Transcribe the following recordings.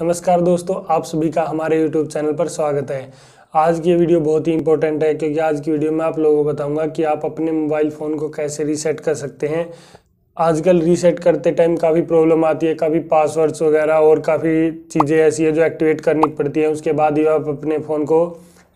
नमस्कार दोस्तों आप सभी का हमारे YouTube चैनल पर स्वागत है आज की वीडियो बहुत ही इंपॉर्टेंट है क्योंकि आज की वीडियो में आप लोगों को बताऊंगा कि आप अपने मोबाइल फ़ोन को कैसे रीसेट कर सकते हैं आजकल रीसेट करते टाइम काफ़ी प्रॉब्लम आती है काफ़ी पासवर्ड्स वगैरह और काफ़ी चीज़ें ऐसी है जो एक्टिवेट करनी पड़ती है उसके बाद ही आप अपने फ़ोन को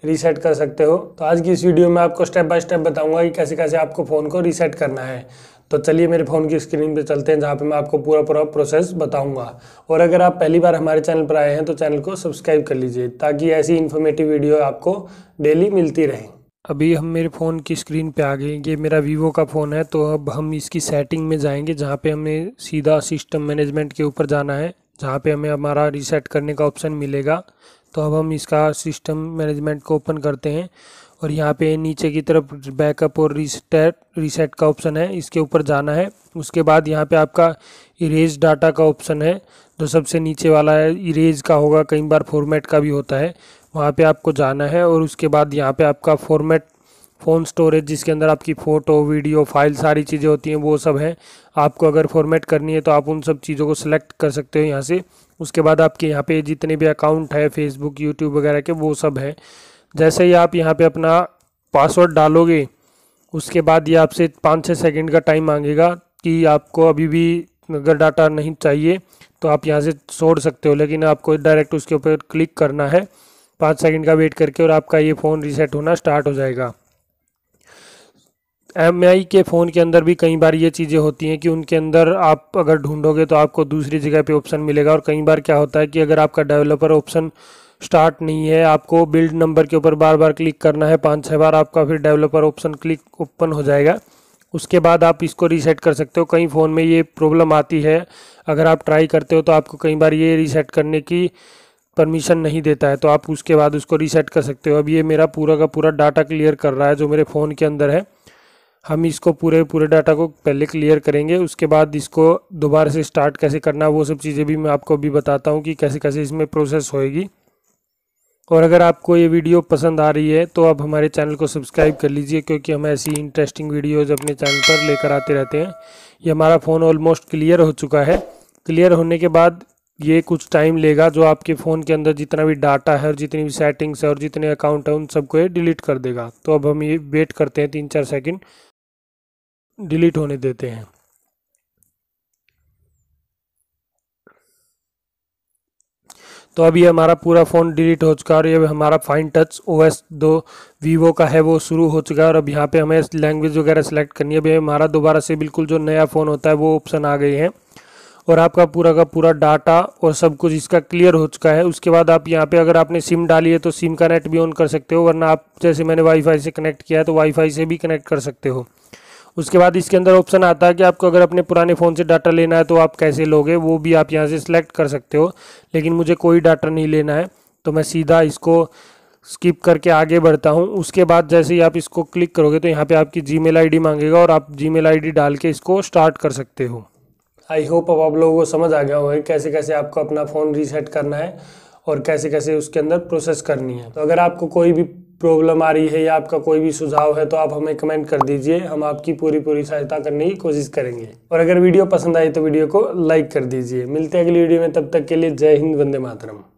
रीसेट कर सकते हो तो आज की इस वीडियो में आपको स्टेप बाय स्टेप बताऊंगा कि कैसे कैसे आपको फ़ोन को रीसेट करना है तो चलिए मेरे फ़ोन की स्क्रीन पे चलते हैं जहाँ पे मैं आपको पूरा पूरा प्रोसेस बताऊंगा और अगर आप पहली बार हमारे चैनल पर आए हैं तो चैनल को सब्सक्राइब कर लीजिए ताकि ऐसी इन्फॉर्मेटिव वीडियो आपको डेली मिलती रहे अभी हम मेरे फ़ोन की स्क्रीन पे आ गए ये मेरा वीवो का फ़ोन है तो अब हम इसकी सेटिंग में जाएंगे जहाँ पे हमें सीधा सिस्टम मैनेजमेंट के ऊपर जाना है जहाँ पे हमें हमारा रीसेट करने का ऑप्शन मिलेगा तो अब हम इसका सिस्टम मैनेजमेंट को ओपन करते हैं और यहाँ पे नीचे की तरफ बैकअप और रिसेट रिसेट का ऑप्शन है इसके ऊपर जाना है उसके बाद यहाँ पे आपका इरेज डाटा का ऑप्शन है जो सबसे नीचे वाला है इरेज का होगा कई बार फॉर्मेट का भी होता है वहाँ पे आपको जाना है और उसके बाद यहाँ पे आपका फॉर्मेट फ़ोन स्टोरेज जिसके अंदर आपकी फ़ोटो वीडियो फाइल सारी चीज़ें होती हैं वो सब हैं आपको अगर फॉर्मेट करनी है तो आप उन सब चीज़ों को सिलेक्ट कर सकते हो यहाँ से उसके बाद आपके यहाँ पे जितने भी अकाउंट है फेसबुक यूट्यूब वगैरह के वो सब हैं जैसे ही आप यहाँ पे अपना पासवर्ड डालोगे उसके बाद ये आपसे पाँच छः सेकंड का टाइम मांगेगा कि आपको अभी भी अगर डाटा नहीं चाहिए तो आप यहाँ से छोड़ सकते हो लेकिन आपको डायरेक्ट उसके ऊपर क्लिक करना है पाँच सेकंड का वेट करके और आपका ये फ़ोन रीसेट होना स्टार्ट हो जाएगा एम के फ़ोन के अंदर भी कई बार ये चीज़ें होती हैं कि उनके अंदर आप अगर ढूंढोगे तो आपको दूसरी जगह पे ऑप्शन मिलेगा और कई बार क्या होता है कि अगर आपका डेवलपर ऑप्शन स्टार्ट नहीं है आपको बिल्ड नंबर के ऊपर बार बार क्लिक करना है पाँच छः बार आपका फिर डेवलपर ऑप्शन क्लिक ओपन हो जाएगा उसके बाद आप इसको रीसेट कर सकते हो कई फ़ोन में ये प्रॉब्लम आती है अगर आप ट्राई करते हो तो आपको कई बार ये रीसेट करने की परमिशन नहीं देता है तो आप उसके बाद उसको रीसेट कर सकते हो अब ये मेरा पूरा का पूरा डाटा क्लियर कर रहा है जो मेरे फ़ोन के अंदर है हम इसको पूरे पूरे डाटा को पहले क्लियर करेंगे उसके बाद इसको दोबारा से स्टार्ट कैसे करना है वो सब चीज़ें भी मैं आपको अभी बताता हूँ कि कैसे कैसे इसमें प्रोसेस होएगी और अगर आपको ये वीडियो पसंद आ रही है तो आप हमारे चैनल को सब्सक्राइब कर लीजिए क्योंकि हम ऐसी इंटरेस्टिंग वीडियोज़ अपने चैनल पर लेकर आते रहते हैं ये हमारा फ़ोन ऑलमोस्ट क्लियर हो चुका है क्लियर होने के बाद ये कुछ टाइम लेगा जो आपके फ़ोन के अंदर जितना भी डाटा है और जितनी भी सेटिंग्स है और जितने अकाउंट हैं उन सबको ये डिलीट कर देगा तो अब हम ये वेट करते हैं तीन चार सेकंड डिलीट होने देते हैं तो अभी हमारा पूरा फ़ोन डिलीट हो चुका है और ये हमारा फाइन टच ओ एस दो वीवो का है वो शुरू हो चुका है और अब यहाँ पे हमें लैंग्वेज वगैरह सेलेक्ट करनी है अभी हमारा दोबारा से बिल्कुल जो नया फ़ोन होता है वो ऑप्शन आ गई है और आपका पूरा का पूरा डाटा और सब कुछ इसका क्लियर हो चुका है उसके बाद आप यहाँ पे अगर आपने सिम डाली है तो सिम का नेट भी ऑन कर सकते हो वरना आप जैसे मैंने वाईफाई से कनेक्ट किया है तो वाईफाई से भी कनेक्ट कर सकते हो उसके बाद इसके अंदर ऑप्शन आता है कि आपको अगर अपने पुराने फ़ोन से डाटा लेना है तो आप कैसे लोगे वो भी आप यहाँ से सिलेक्ट कर सकते हो लेकिन मुझे कोई डाटा नहीं लेना है तो मैं सीधा इसको स्किप करके आगे बढ़ता हूँ उसके बाद जैसे ही आप इसको क्लिक करोगे तो यहाँ पे आपकी जी मेल मांगेगा और आप जी मेल डाल के इसको स्टार्ट कर सकते हो आई होप अब आप लोगों को समझ आ गया होगा कैसे कैसे आपको अपना फ़ोन रीसेट करना है और कैसे कैसे उसके अंदर प्रोसेस करनी है तो अगर आपको कोई भी प्रॉब्लम आ रही है या आपका कोई भी सुझाव है तो आप हमें कमेंट कर दीजिए हम आपकी पूरी पूरी सहायता करने की कोशिश करेंगे और अगर वीडियो पसंद आई तो वीडियो को लाइक कर दीजिए मिलते हैं अगली वीडियो में तब तक के लिए जय हिंद वंदे मातरम